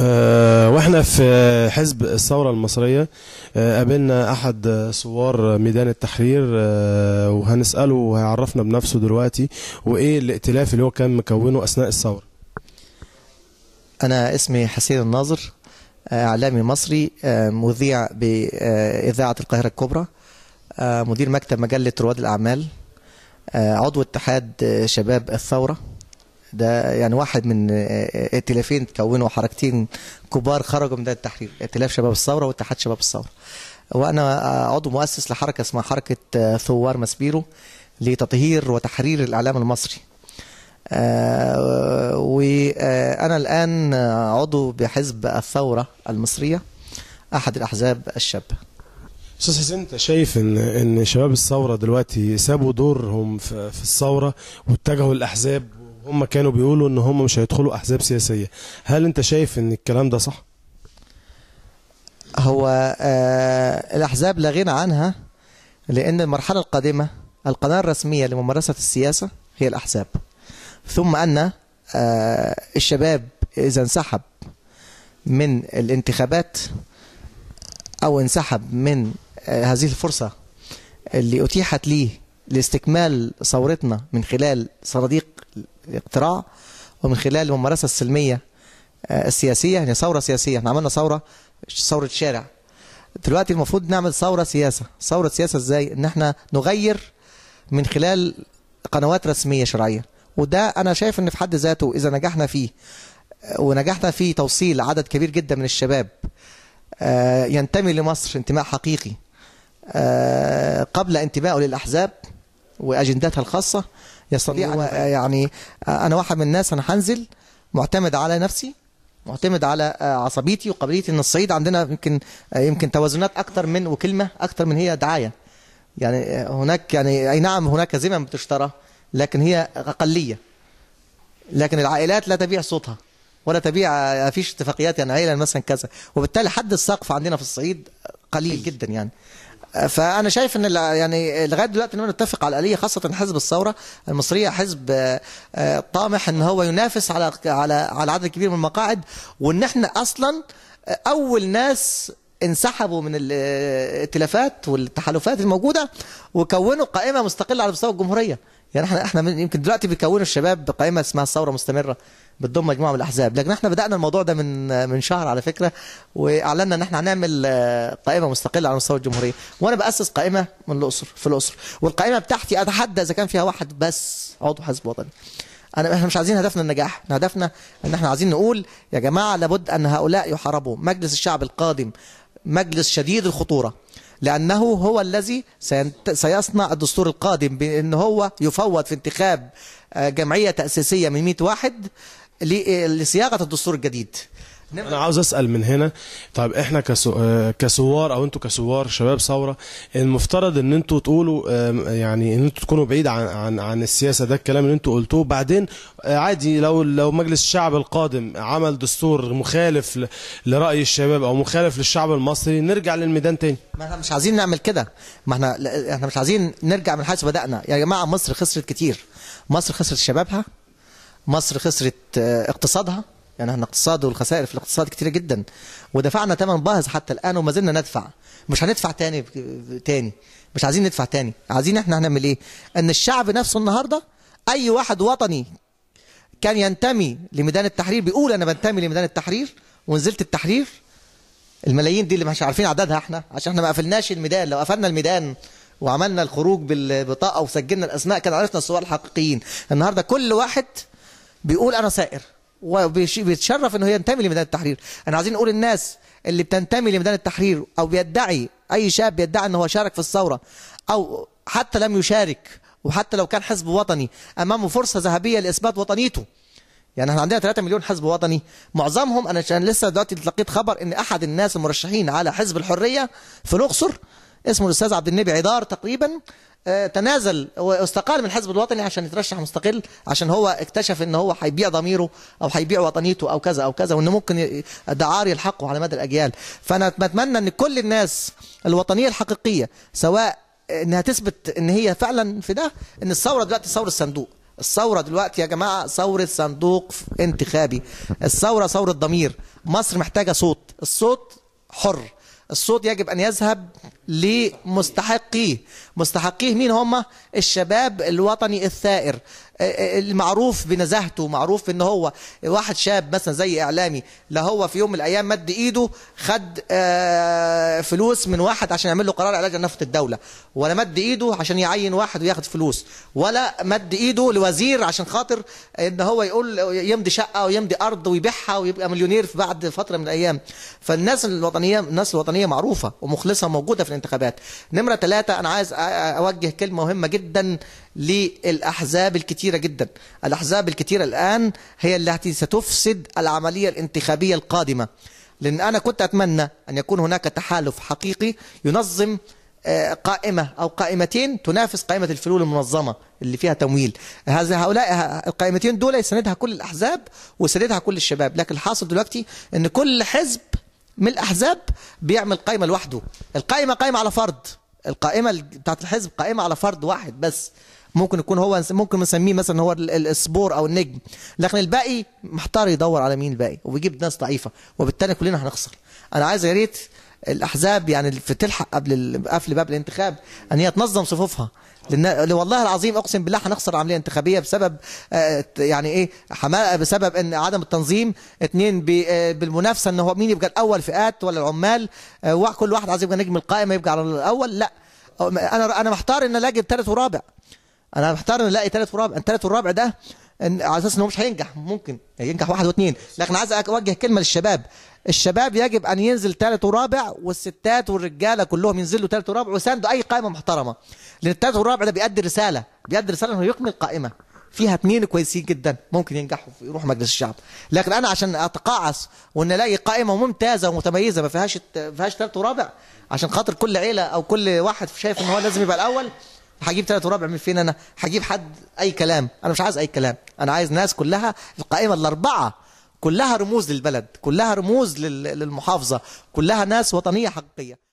أه واحنا في حزب الثورة المصرية أه قابلنا أحد ثوار ميدان التحرير أه وهنسأله وهيعرفنا بنفسه دلوقتي وإيه الائتلاف اللي هو كان مكونه أثناء الثورة أنا اسمي حسين الناظر آه، إعلامي مصري آه، مذيع بإذاعة القاهرة الكبرى آه، مدير مكتب مجلة رواد الأعمال عضو اتحاد شباب الثورة ده يعني واحد من ائتلافين تكونوا حركتين كبار خرجوا من التحرير ائتلاف شباب الثوره واتحاد شباب الثوره وانا عضو مؤسس لحركه اسمها حركه آه، ثوار مسبيرو لتطهير وتحرير الاعلام المصري آه، وانا آه، الان عضو بحزب الثوره المصريه احد الاحزاب الشابه استاذ حسين انت شايف ان ان شباب الثوره دلوقتي سابوا دورهم في الثوره واتجهوا للاحزاب هم كانوا بيقولوا ان هم مش هيدخلوا احزاب سياسيه هل انت شايف ان الكلام ده صح هو آه الاحزاب لا غنى عنها لان المرحله القادمه القناه الرسميه لممارسه السياسه هي الاحزاب ثم ان آه الشباب اذا انسحب من الانتخابات او انسحب من آه هذه الفرصه اللي اتيحت ليه لاستكمال ثورتنا من خلال صناديق الاقتراع ومن خلال الممارسة السلمية آه، السياسية يعني ثورة سياسية احنا عملنا ثورة ثورة شارع دلوقتي المفروض نعمل ثورة سياسة ثورة سياسة ازاي ان احنا نغير من خلال قنوات رسمية شرعية وده انا شايف ان في حد ذاته اذا نجحنا فيه آه، ونجحنا في توصيل عدد كبير جدا من الشباب آه، ينتمي لمصر انتماء حقيقي قبل انتمائه للأحزاب واجنداتها الخاصه يستطيع أنا يعني آه، انا واحد من الناس انا هنزل معتمد على نفسي معتمد على آه، عصبيتي وقابليتي ان الصعيد عندنا يمكن آه، يمكن توازنات اكثر من وكلمه اكثر من هي دعايه يعني هناك يعني اي نعم هناك ذمم بتشترى لكن هي اقليه لكن العائلات لا تبيع صوتها ولا تبيع فيش اتفاقيات يعني عيله مثلا كذا وبالتالي حد السقف عندنا في الصعيد قليل جدا يعني فانا شايف ان يعني لغايه دلوقتي اننا نتفق على الاليه خاصه حزب الثوره المصريه حزب آه، طامح ان هو ينافس على على على عدد كبير من المقاعد وان احنا اصلا اول ناس انسحبوا من آه، الائتلافات والتحالفات الموجوده وكونوا قائمه مستقله على مستوى الجمهوريه يعني احنا احنا يمكن دلوقتي بيكونوا الشباب قائمه اسمها الثوره مستمره بتضم مجموعه من الاحزاب لكن احنا بدانا الموضوع ده من من شهر على فكره واعلنا ان احنا هنعمل آه، قائمه مستقله على مستوى الجمهوريه وانا باسس قائمه من الاقصر في الاقصر والقائمه بتاعتي اتحدى اذا كان فيها واحد بس عضو حزب وطني انا احنا مش عايزين هدفنا النجاح احنا هدفنا ان احنا عايزين نقول يا جماعه لابد ان هؤلاء يحاربوا مجلس الشعب القادم مجلس شديد الخطوره لأنه هو الذي سيصنع الدستور القادم بأن هو يفوض في انتخاب آه، جمعية تأسيسية من 100 واحد لصياغة الدستور الجديد انا عاوز اسال من هنا طيب احنا كسو... كسوار او انتوا كسوار شباب ثوره المفترض ان انتوا تقولوا يعني ان انتوا تكونوا بعيد عن عن عن السياسه ده الكلام اللي انتوا قلتوه بعدين آه، عادي لو لو مجلس الشعب القادم عمل دستور مخالف ل... لراي الشباب او مخالف للشعب المصري نرجع للميدان تاني ما احنا مش عايزين نعمل كده ما احنا احنا مش عايزين نرجع من حيث بدانا يا جماعه مصر خسرت كتير مصر خسرت شبابها مصر خسرت آه، اقتصادها يعني احنا اقتصاد والخسائر في الاقتصاد كتيرة جدا ودفعنا ثمن باهظ حتى الآن وما زلنا ندفع مش هندفع تاني تاني مش عايزين ندفع تاني عايزين احنا هنعمل ايه ان الشعب نفسه النهاردة اي واحد وطني كان ينتمي لميدان التحرير بيقول انا بنتمي لميدان التحرير ونزلت التحرير الملايين دي اللي مش عارفين عددها احنا عشان احنا ما قفلناش الميدان لو قفلنا الميدان وعملنا الخروج بالبطاقه وسجلنا الاسماء كان عرفنا الصور الحقيقيين النهارده كل واحد بيقول انا سائر وبيتشرف انه ينتمي لميدان التحرير انا عايزين نقول الناس اللي بتنتمي لميدان التحرير او بيدعي اي شاب بيدعي ان هو شارك في الثوره او حتى لم يشارك وحتى لو كان حزب وطني امامه فرصه ذهبيه لاثبات وطنيته يعني احنا عندنا 3 مليون حزب وطني معظمهم انا عشان لسه دلوقتي تلقيت خبر ان احد الناس المرشحين على حزب الحريه في الاقصر اسمه الاستاذ عبد النبي عدار تقريبا آه، تنازل واستقال من الحزب الوطني عشان يترشح مستقل عشان هو اكتشف ان هو هيبيع ضميره او هيبيع وطنيته او كذا او كذا وان ممكن دعار يلحقه على مدى الاجيال فانا بتمنى ان كل الناس الوطنيه الحقيقيه سواء انها تثبت ان هي فعلا في ده ان الثوره دلوقتي ثوره الصندوق الثوره دلوقتي يا جماعه ثوره صندوق انتخابي الثوره ثوره ضمير مصر محتاجه صوت الصوت حر الصوت يجب ان يذهب لمستحقيه مستحقيه مين هم الشباب الوطني الثائر آه، آه، المعروف بنزاهته معروف ان هو واحد شاب مثلا زي اعلامي لا هو في يوم من الايام مد ايده خد آه، فلوس من واحد عشان يعمل له قرار علاج نفط الدوله ولا مد ايده عشان يعين واحد وياخد فلوس ولا مد ايده لوزير عشان خاطر ان هو يقول يمضي شقه ويمضي ارض ويبيعها ويبقى مليونير بعد فتره من الايام فالناس الوطنيه الناس الوطنيه معروفه ومخلصه موجوده في الانتخابات نمرة ثلاثة أنا عايز أوجه كلمة مهمة جدا للأحزاب الكتيرة جدا الأحزاب الكتيرة الآن هي التي ستفسد العملية الانتخابية القادمة لأن أنا كنت أتمنى أن يكون هناك تحالف حقيقي ينظم آه، قائمة أو قائمتين تنافس قائمة الفلول المنظمة اللي فيها تمويل هذا هؤلاء القائمتين دول يسندها كل الأحزاب ويسندها كل الشباب لكن الحاصل دلوقتي أن كل حزب من الأحزاب بيعمل قائمة لوحده القائمة قائمة على فرد القائمة بتاعت الحزب قائمة على فرد واحد بس ممكن يكون هو ممكن نسميه مثلا هو السبور او النجم لكن الباقي محتار يدور على مين الباقي وبيجيب ناس ضعيفه وبالتالي كلنا هنخسر انا عايز يا ريت الاحزاب يعني في تلحق قبل قفل باب الانتخاب ان هي تنظم صفوفها لان والله العظيم اقسم بالله هنخسر عمليه انتخابيه بسبب آه، يعني ايه بسبب ان عدم التنظيم اثنين آه، بالمنافسه ان هو مين يبقى الاول فئات ولا العمال آه، كل واحد عايز يبقى نجم القائمه يبقى على الاول لا انا انا محتار ان الاقي ثالث ورابع انا محتار ان الاقي ثالث ورابع الثالث والرابع ده على اساس ان هو مش هينجح ممكن ينجح واحد واثنين لكن عايز اوجه كلمه للشباب الشباب يجب ان ينزل ثالث ورابع والستات والرجاله كلهم ينزلوا ثالث ورابع ويساندوا اي قائمه محترمه لان الثالث والرابع ده بيأدي رساله بيأدي رساله انه يكمل قائمه فيها اثنين كويسين جدا ممكن ينجحوا يروحوا مجلس الشعب لكن انا عشان اتقاعس وان الاقي قائمه ممتازه ومتميزه ما فيهاش ما فيهاش ثالث ورابع عشان خاطر كل عيله او كل واحد شايف ان هو لازم يبقى الاول هجيب ثلاث وربع من فين انا هجيب حد اي كلام انا مش عايز اي كلام انا عايز ناس كلها القائمه الاربعه كلها رموز للبلد كلها رموز للمحافظه كلها ناس وطنيه حقيقيه